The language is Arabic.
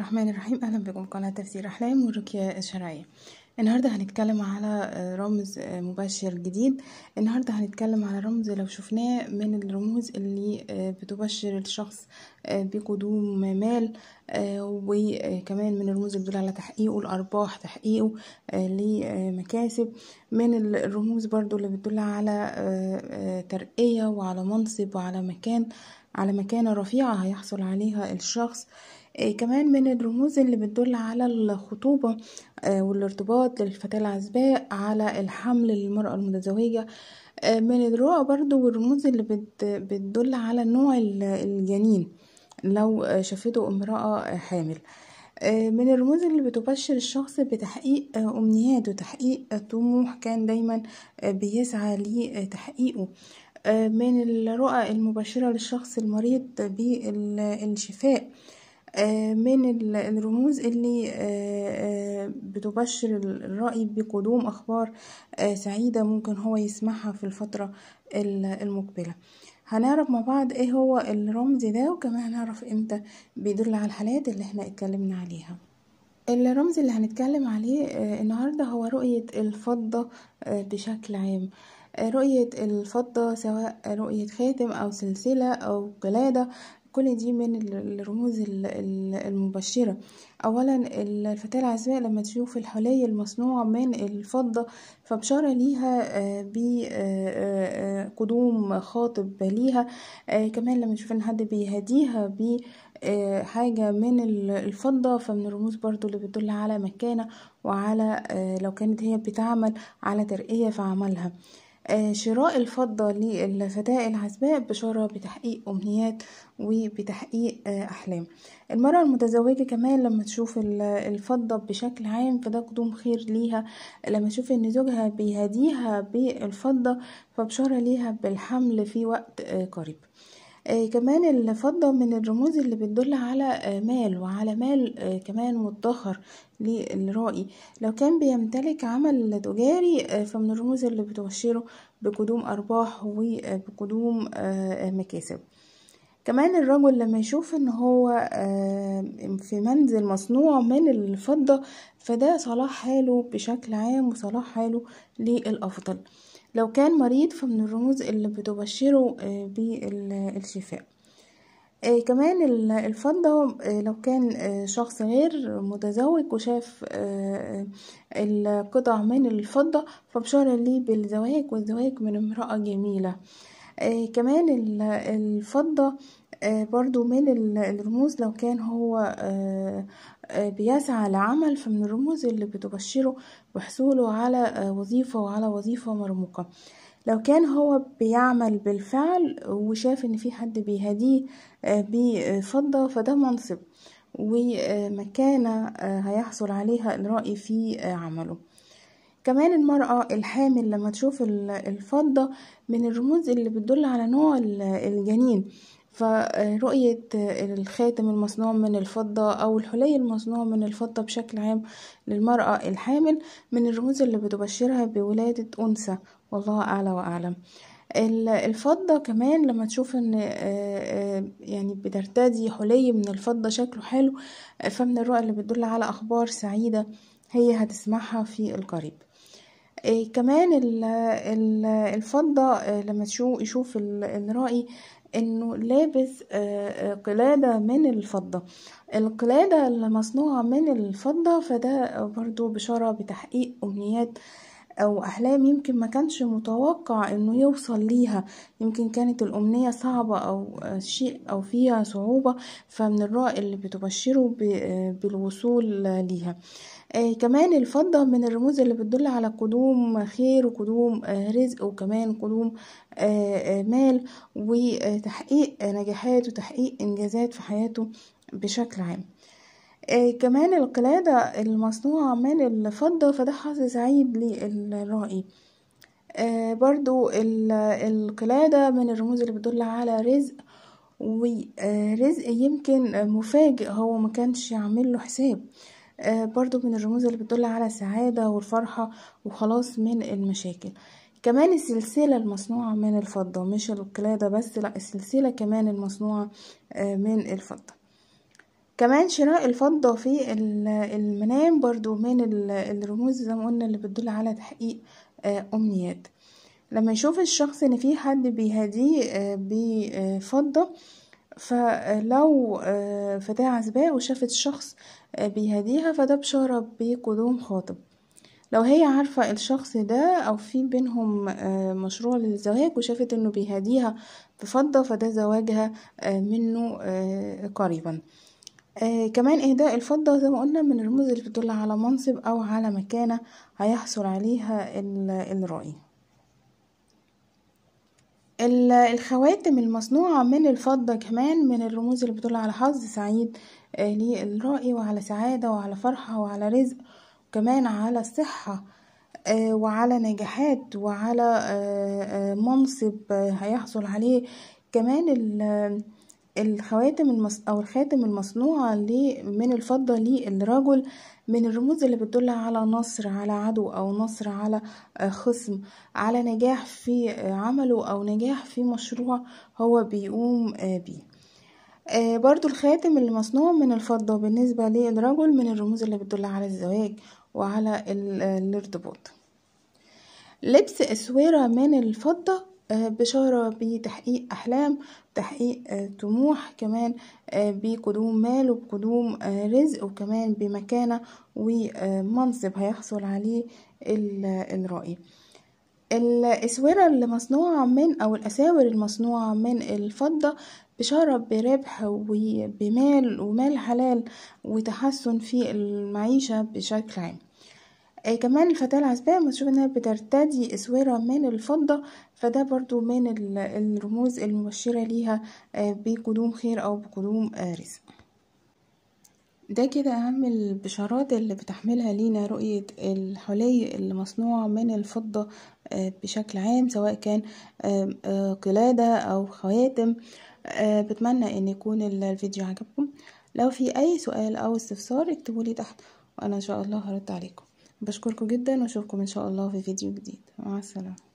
الرحمن الرحيم أهلا بكم قناة تفسير أحلام والرقية الشرعية النهاردة هنتكلم على رمز مباشر جديد النهاردة هنتكلم على رمز لو شفناه من الرموز اللي آه، بتبشر الشخص آه، بقدوم مال آه، وكمان من الرموز اللي بتدل على تحقيقه الأرباح تحقيقه لمكاسب من الرموز برضو اللي بتدل على ترقية وعلى منصب وعلى مكان على مكانة رفيعة هيحصل عليها الشخص آه، كمان من الرموز اللي بتدل على الخطوبة آه، والارتباط للفتاة العزباء على الحمل للمرأة المتزوجة آه، من الرؤى برضو والرموز اللي بتدل على نوع الجنين لو شافته امرأة حامل من الرموز اللي بتبشر الشخص بتحقيق أمنياته تحقيق طموح كان دايما بيسعى لتحقيقه من الرؤى المبشرة للشخص المريض بالشفاء آه، من الرموز اللي آه، آه، بتبشر الرأي بقدوم أخبار سعيدة ممكن هو يسمعها في الفترة المقبلة هنعرف مع بعض ايه هو الرمز ده وكمان هنعرف امتى بيدل على الحالات اللي احنا اتكلمنا عليها الرمز اللي هنتكلم عليه النهاردة هو رؤية الفضة بشكل عام رؤية الفضة سواء رؤية خاتم أو سلسلة أو قلادة كل دي من الرموز المبشرة أولا الفتاة العزباء لما تشوف الحلي المصنوع من الفضة فبشارة ليها آه، بقدوم آه، آه، خاطب ليها كمان لما تشوف إن حد بيهديها بحاجة من الفضة فمن الرموز برضو اللي بتدل على مكانة وعلى لو كانت هي بتعمل على ترقية في عملها آه، شراء الفضة للفتاة العزباء بشارة بتحقيق أمنيات وبتحقيق آه، أحلام المرأة المتزوجة كمان لما تشوف الفضة بشكل عام فده قدوم خير ليها لما تشوف إن زوجها بيهديها بالفضة فبشارة ليها بالحمل في وقت آه، قريب آه، كمان الفضة من الرموز اللي بتدل على آه، مال وعلى مال آه، كمان مدخر للرائي لو كان بيمتلك عمل تجاري فمن الرموز اللي بتبشره بقدوم أرباح وبقدوم مكاسب كمان الرجل لما يشوف ان هو في منزل مصنوع من الفضة فده صلاح حاله بشكل عام وصلاح حاله للأفضل لو كان مريض فمن الرموز اللي بتبشره آه، بالشفاء آه، كمان الفضة آه، لو كان شخص غير متزوج وشاف القطع من الفضة فبشارة لي بالزواج والزواج من امرأة جميلة كمان الفضة آه، برضو من الرموز لو كان هو آه، آه، بيسعى لعمل فمن الرموز اللي بتبشره بحصوله على وظيفة وعلى وظيفة مرموقة لو كان هو بيعمل بالفعل وشاف ان في حد بيهديه بفضة فده منصب ومكانة هيحصل عليها الرأي في عمله كمان المرأة الحامل لما تشوف الفضة من الرموز اللي بتدل على نوع الجنين فرؤية الخاتم المصنوع من الفضة أو الحلي المصنوع من الفضة بشكل عام للمرأة الحامل من الرموز اللي بتبشرها بولادة أنثى والله أعلى وأعلم الفضة كمان لما تشوف ان آه، آه، يعني بترتدي حلي من الفضة شكله حلو فمن الرؤى اللي بتدل على أخبار سعيدة هي هتسمعها في القريب إيه كمان الفضة آه، لما يشوف المرائي انه لابس آه، آه، قلادة من الفضة القلادة المصنوعة من الفضة فده برضو بشارة بتحقيق امنيات أو أحلام يمكن ما كانش متوقع إنه يوصل ليها يمكن كانت الأمنية صعبة أو شيء أو فيها صعوبة فمن الرائع اللي بتبشره بالوصول ليها آه كمان الفضة من الرموز اللي بتدل على قدوم خير وقدوم آه رزق وكمان قدوم آه, آه، مال وتحقيق نجاحات وتحقيق إنجازات في حياته بشكل عام آه كمان القلادة المصنوعة من الفضة فده حظ سعيد للرائي آه برضو القلادة من الرموز اللي بتدل على رزق ورزق يمكن مفاجئ هو ما كانش يعمل له حساب آه برضو من الرموز اللي بتدل على سعادة والفرحة وخلاص من المشاكل كمان السلسلة المصنوعة من الفضة مش القلادة بس لا السلسلة كمان المصنوعة آه من الفضة كمان شراء الفضة في المنام برضو من الرموز زي ما قلنا اللي بتدل على تحقيق آه، أمنيات لما يشوف الشخص ان في حد بيهديه آه، بفضة فلو آه، فتاة عزباء وشافت شخص بيهديها فده بشارة بقدوم خاطب لو هي عارفة الشخص ده أو في بينهم مشروع للزواج وشافت انه بيهديها بفضة فده زواجها منه قريبا آه كمان إهداء الفضة زي ما قلنا من الرموز اللي بتدل على منصب أو على مكانة هيحصل عليها الرائي الخواتم المصنوعة من الفضة كمان من الرموز اللي بتدل على حظ سعيد آه للرائي وعلى سعادة وعلى فرحة وعلى رزق وكمان على الصحة آه وعلى نجاحات وعلى آه، آه، منصب آه، هيحصل عليه كمان الخواتم المص... او الخاتم المصنوعه من الفضه للرجل من الرموز اللي بتدل على نصر على عدو او نصر على آه، خصم على نجاح في آه، عمله او نجاح في مشروع هو بيقوم آه، بيه برضو الخاتم المصنوع مصنوع من الفضة بالنسبة للرجل من الرموز اللي بتدل على الزواج وعلى الارتباط لبس أسويرة من الفضة بشارة بتحقيق أحلام تحقيق آه، طموح كمان آه، بقدوم مال وبقدوم آه، رزق وكمان بمكانة ومنصب هيحصل عليه الرائي الاسوره اللي مصنوعه من او الاساور المصنوعه من الفضه بشرف بربح وبمال ومال حلال وتحسن في المعيشه بشكل عام كمان الفتاة العزباء بتشوف انها بترتدي اسورة من الفضة فده برضو من الرموز المبشرة ليها آه، بقدوم خير أو بقدوم آه، رزق ده كده أهم البشارات اللي بتحملها لينا رؤية الحلي المصنوعة من الفضة آه، بشكل عام سواء كان قلادة أو خواتم بتمنى أن يكون الفيديو عجبكم لو في أي سؤال أو استفسار اكتبولي تحت وأنا إن شاء الله هرد عليكم بشكركم جدا واشوفكم ان شاء الله في فيديو جديد مع السلامه